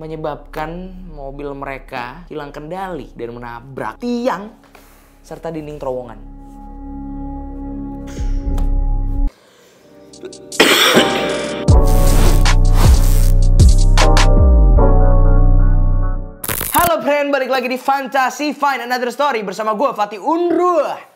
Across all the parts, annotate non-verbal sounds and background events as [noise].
menyebabkan mobil mereka hilang kendali dan menabrak tiang serta dinding terowongan. Halo friend, balik lagi di Fantasy Find Another Story bersama gue Fatih Unruh.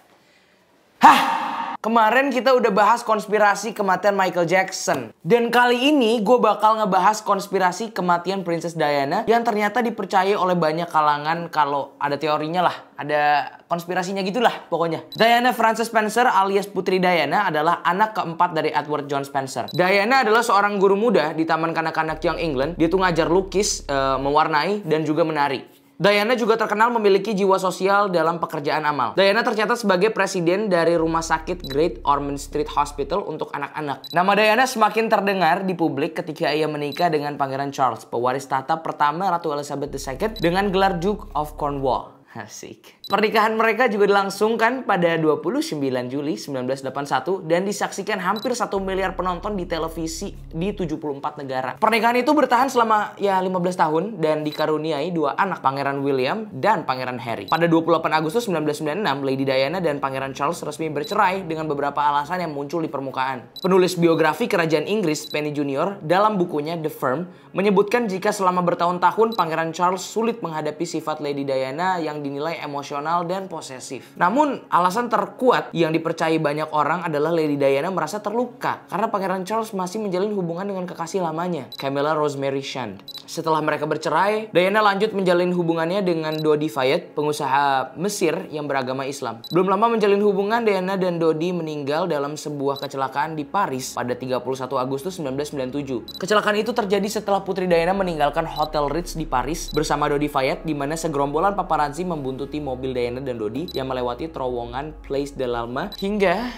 Hah, Kemarin kita udah bahas konspirasi kematian Michael Jackson. Dan kali ini gue bakal ngebahas konspirasi kematian Princess Diana yang ternyata dipercaya oleh banyak kalangan kalau ada teorinya lah. Ada konspirasinya gitulah pokoknya. Diana Frances Spencer alias Putri Diana adalah anak keempat dari Edward John Spencer. Diana adalah seorang guru muda di Taman Kanak-Kanak Young England. Dia tuh ngajar lukis, uh, mewarnai, dan juga menari. Dayana juga terkenal memiliki jiwa sosial dalam pekerjaan amal. Dayana tercatat sebagai presiden dari Rumah Sakit Great Ormond Street Hospital untuk anak-anak. Nama Dayana semakin terdengar di publik ketika ia menikah dengan Pangeran Charles, pewaris tata pertama Ratu Elizabeth II dengan gelar Duke of Cornwall. [laughs] Asik. Pernikahan mereka juga dilangsungkan pada 29 Juli 1981 dan disaksikan hampir 1 miliar penonton di televisi di 74 negara. Pernikahan itu bertahan selama ya 15 tahun dan dikaruniai dua anak Pangeran William dan Pangeran Harry. Pada 28 Agustus 1996, Lady Diana dan Pangeran Charles resmi bercerai dengan beberapa alasan yang muncul di permukaan. Penulis biografi kerajaan Inggris Penny Junior dalam bukunya The Firm menyebutkan jika selama bertahun-tahun Pangeran Charles sulit menghadapi sifat Lady Diana yang dinilai emosional emosional, dan posesif. Namun, alasan terkuat yang dipercayai banyak orang adalah Lady Diana merasa terluka karena Pangeran Charles masih menjalin hubungan dengan kekasih lamanya, Camilla Rosemary Shand. Setelah mereka bercerai, Diana lanjut menjalin hubungannya dengan Dodi Fayed, pengusaha Mesir yang beragama Islam. Belum lama menjalin hubungan, Diana dan Dodi meninggal dalam sebuah kecelakaan di Paris pada 31 Agustus 1997. Kecelakaan itu terjadi setelah Putri Diana meninggalkan Hotel Ritz di Paris bersama Dodi Fayed di mana segerombolan paparazzi membuntuti mobil Diana dan Dodi yang melewati terowongan Place de l'Alma hingga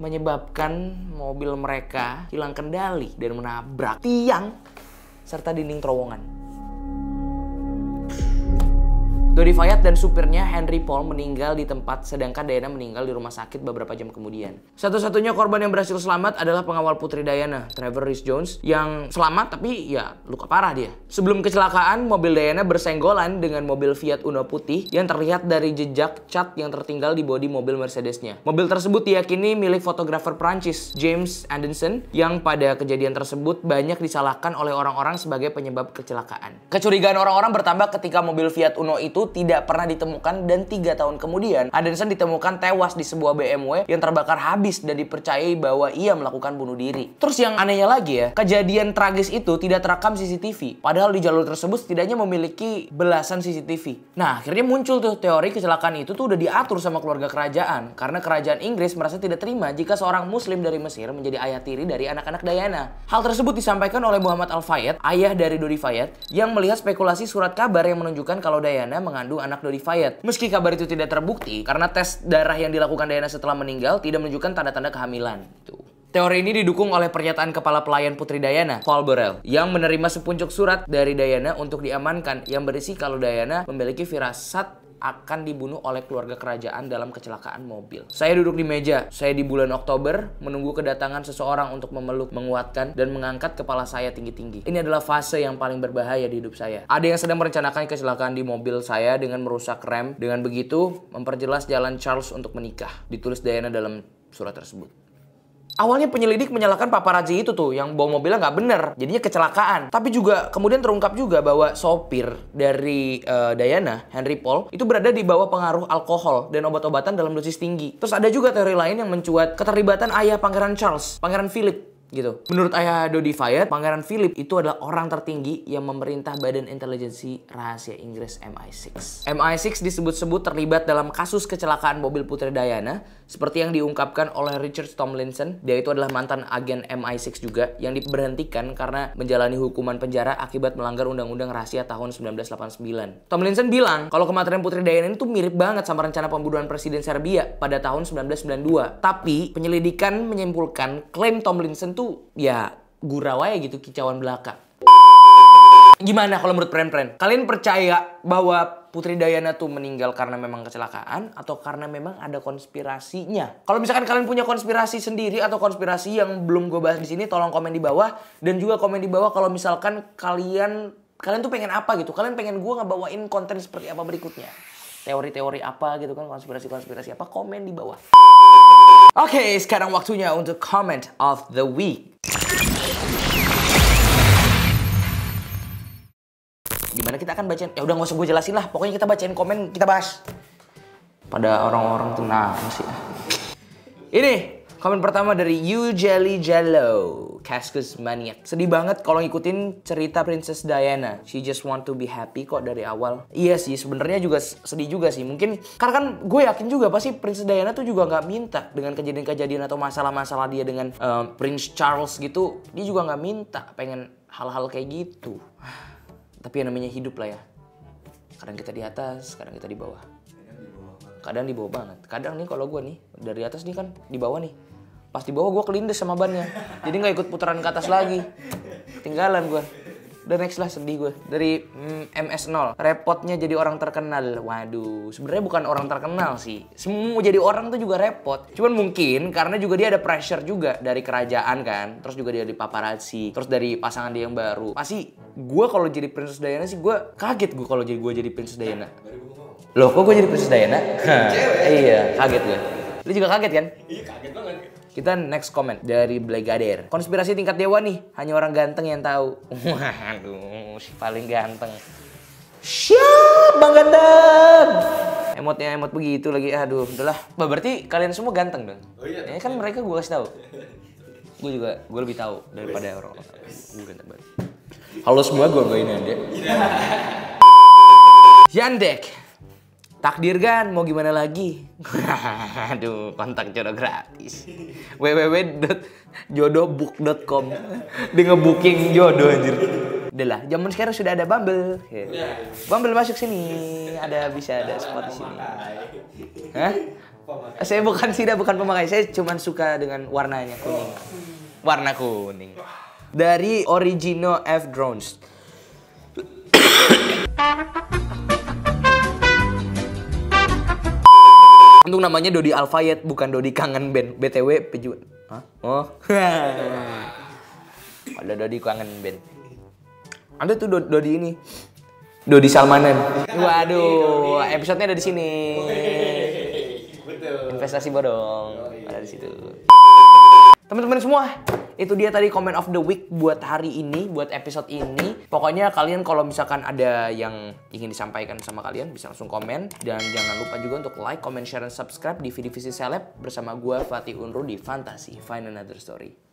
menyebabkan mobil mereka hilang kendali dan menabrak tiang serta dinding terowongan. Dodi Fayad dan supirnya Henry Paul meninggal di tempat sedangkan Diana meninggal di rumah sakit beberapa jam kemudian. Satu-satunya korban yang berhasil selamat adalah pengawal putri Diana, Trevor Rhys Jones yang selamat tapi ya luka parah dia. Sebelum kecelakaan, mobil Diana bersenggolan dengan mobil Fiat Uno putih yang terlihat dari jejak cat yang tertinggal di bodi mobil Mercedesnya. Mobil tersebut diyakini milik fotografer Prancis James Anderson yang pada kejadian tersebut banyak disalahkan oleh orang-orang sebagai penyebab kecelakaan. Kecurigaan orang-orang bertambah ketika mobil Fiat Uno itu tidak pernah ditemukan dan tiga tahun kemudian Anderson ditemukan tewas di sebuah BMW yang terbakar habis dan dipercayai bahwa ia melakukan bunuh diri. Terus yang anehnya lagi ya, kejadian tragis itu tidak terekam CCTV. Padahal di jalur tersebut setidaknya memiliki belasan CCTV. Nah akhirnya muncul tuh teori kecelakaan itu tuh udah diatur sama keluarga kerajaan. Karena kerajaan Inggris merasa tidak terima jika seorang muslim dari Mesir menjadi ayah tiri dari anak-anak Diana. Hal tersebut disampaikan oleh Muhammad Al-Fayed, ayah dari Dodi Fayed, yang melihat spekulasi surat kabar yang menunjukkan kalau Diana mengalami mengandung anak Dodi Fayed. Meski kabar itu tidak terbukti, karena tes darah yang dilakukan Diana setelah meninggal tidak menunjukkan tanda-tanda kehamilan. Tuh. Teori ini didukung oleh pernyataan kepala pelayan Putri Dayana, Paul Burrell, yang menerima sepuncuk surat dari Dayana untuk diamankan yang berisi kalau Dayana memiliki firasat akan dibunuh oleh keluarga kerajaan dalam kecelakaan mobil. Saya duduk di meja. Saya di bulan Oktober menunggu kedatangan seseorang untuk memeluk, menguatkan, dan mengangkat kepala saya tinggi-tinggi. Ini adalah fase yang paling berbahaya di hidup saya. Ada yang sedang merencanakan kecelakaan di mobil saya dengan merusak rem. Dengan begitu, memperjelas jalan Charles untuk menikah. Ditulis Diana dalam surat tersebut. Awalnya penyelidik menyalahkan paparazi itu tuh yang bawa mobilnya nggak bener, jadinya kecelakaan. Tapi juga kemudian terungkap juga bahwa sopir dari uh, Diana, Henry Paul, itu berada di bawah pengaruh alkohol dan obat-obatan dalam dosis tinggi. Terus ada juga teori lain yang mencuat keterlibatan ayah Pangeran Charles, Pangeran Philip gitu. Menurut ayah Dodi Fayed, Pangeran Philip itu adalah orang tertinggi yang memerintah Badan Intelijensi Rahasia Inggris MI6. MI6 disebut-sebut terlibat dalam kasus kecelakaan mobil Putri Diana seperti yang diungkapkan oleh Richard Tomlinson, dia itu adalah mantan agen MI6 juga yang diberhentikan karena menjalani hukuman penjara akibat melanggar Undang-Undang Rahasia tahun 1989. Tomlinson bilang kalau kematian Putri Diana itu mirip banget sama rencana pembunuhan Presiden Serbia pada tahun 1992. Tapi penyelidikan menyimpulkan klaim Tomlinson tuh ya gurau aja gitu kicauan belaka. Gimana kalau menurut Pren-Pren? Kalian percaya bahwa Putri Dayana tuh meninggal karena memang kecelakaan atau karena memang ada konspirasinya. Kalau misalkan kalian punya konspirasi sendiri atau konspirasi yang belum gue bahas di sini, tolong komen di bawah dan juga komen di bawah kalau misalkan kalian kalian tuh pengen apa gitu. Kalian pengen gue ngebawain konten seperti apa berikutnya. Teori-teori apa gitu kan, konspirasi-konspirasi apa, komen di bawah. Oke, okay, sekarang waktunya untuk comment of the week. kita akan bacain ya udah nggak usah gue jelasin lah pokoknya kita bacain komen kita bahas pada orang-orang tuh nah masih ini komen pertama dari You Jelly Jello Cascus Maniac sedih banget kalau ngikutin cerita Princess Diana she just want to be happy kok dari awal iya sih sebenarnya juga sedih juga sih mungkin karena kan gue yakin juga pasti Princess Diana tuh juga nggak minta dengan kejadian-kejadian atau masalah-masalah dia dengan uh, Prince Charles gitu dia juga nggak minta pengen hal-hal kayak gitu tapi yang namanya hidup lah ya kadang kita di atas kadang kita di bawah kadang di bawah banget kadang nih kalau gue nih dari atas nih kan di bawah nih pas di bawah gue kelindes sama bannya jadi nggak ikut putaran ke atas lagi tinggalan gue udah next lah sedih gue dari mm, MS0 repotnya jadi orang terkenal waduh sebenarnya bukan orang terkenal sih semua jadi orang tuh juga repot cuman mungkin karena juga dia ada pressure juga dari kerajaan kan terus juga dia dari paparazzi terus dari pasangan dia yang baru pasti gue kalau jadi Princess Diana sih gue kaget gue kalau jadi gue jadi Princess Diana loh kok gue jadi Princess Diana [laughs] iya kaget gue lu juga kaget kan iya kaget banget kita next comment dari Blegader. Konspirasi tingkat dewa nih, hanya orang ganteng yang tahu. [laughs] Waduh, si paling ganteng. Siap, Bang Ganteng! Emotnya emot begitu lagi, aduh, udahlah. Bah, berarti kalian semua ganteng dong? Oh iya. Ya kan mereka gue kasih tahu. [laughs] gue juga, gue lebih tahu daripada orang. Gue ganteng banget. Halo semua, gue Bayi Nanda. Yandek. Takdir kan, mau gimana lagi? [laughs] Aduh, kontak jodoh gratis. www.jodohbook.com Dia ngebooking jodoh anjir. Udah lah, zaman sekarang sudah ada Bumble. Yeah. Bumble masuk sini. Ada bisa ada spot di sini. Hah? Saya bukan tidak bukan pemakai, saya cuma suka dengan warnanya kuning. Warna kuning. Dari original F Drones. Untung namanya Dodi Alfayet bukan Dodi Kangen Band. BTW peju. Hah? Oh. [laughs] Ada Dodi Kangen Band. Ada tuh Dodi ini. Dodi Salmanan. Waduh, episode episodenya ada di sini. Investasi bodong. Ada di situ. Teman-teman semua, itu dia tadi comment of the week buat hari ini, buat episode ini. Pokoknya kalian kalau misalkan ada yang ingin disampaikan sama kalian bisa langsung komen dan jangan lupa juga untuk like, comment, share, dan subscribe di video visi Seleb bersama gue Fatih Unru di Fantasi Find Another Story.